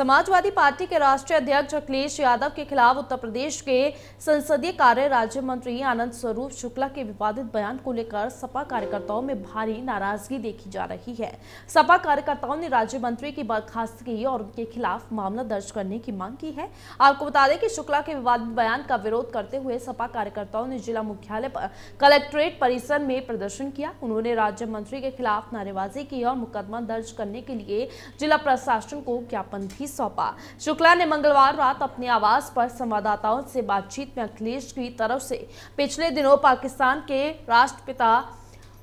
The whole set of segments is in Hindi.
समाजवादी पार्टी के राष्ट्रीय अध्यक्ष अखिलेश यादव के खिलाफ उत्तर प्रदेश के संसदीय कार्य राज्य मंत्री आनंद स्वरूप शुक्ला के विवादित बयान को लेकर सपा कार्यकर्ताओं में भारी नाराजगी देखी जा रही है सपा कार्यकर्ताओं ने राज्य मंत्री की बर्खास्तगी और उनके खिलाफ मामला दर्ज करने की मांग की है आपको बता दें कि शुक्ला के विवादित बयान का विरोध करते हुए सपा कार्यकर्ताओं ने जिला मुख्यालय पर कलेक्ट्रेट परिसर में प्रदर्शन किया उन्होंने राज्य मंत्री के खिलाफ नारेबाजी की और मुकदमा दर्ज करने के लिए जिला प्रशासन को ज्ञापन भी सौंपा शुक्ला ने मंगलवार रात अपने आवास पर संवाददाताओं से बातचीत में अखिलेश की तरफ से पिछले दिनों पाकिस्तान के राष्ट्रपिता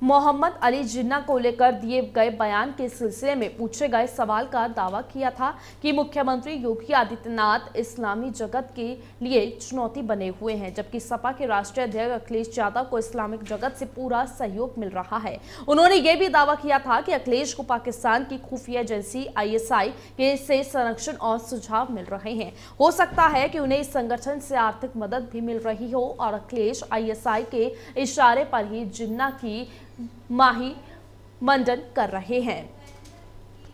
मोहम्मद अली जिन्ना को लेकर दिए गए बयान के सिलसिले में पूछे गए सवाल का दावा किया था कि मुख्यमंत्री योगी आदित्यनाथ इस्लामी जगत के लिए चुनौती बने हुए हैं जबकि सपा के राष्ट्रीय अध्यक्ष अखिलेश यादव को इस्लामिक जगत से पूरा सहयोग मिल रहा है उन्होंने ये भी दावा किया था कि अखिलेश को पाकिस्तान की खुफिया एजेंसी आई के से संरक्षण और सुझाव मिल रहे हैं हो सकता है कि उन्हें इस संगठन से आर्थिक मदद भी मिल रही हो और अखिलेश आई के इशारे पर ही जिन्ना की माही मंडन कर रहे हैं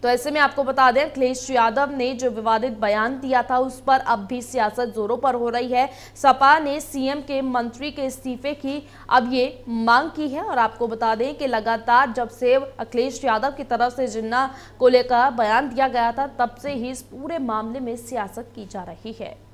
तो ऐसे में आपको बता दें अखिलेश यादव ने जो विवादित बयान दिया था उस पर अब भी सियासत जोरों पर हो रही है सपा ने सीएम के मंत्री के इस्तीफे की अब ये मांग की है और आपको बता दें कि लगातार जब से अखिलेश यादव की तरफ से जिन्ना को लेकर बयान दिया गया था तब से ही इस पूरे मामले में सियासत की जा रही है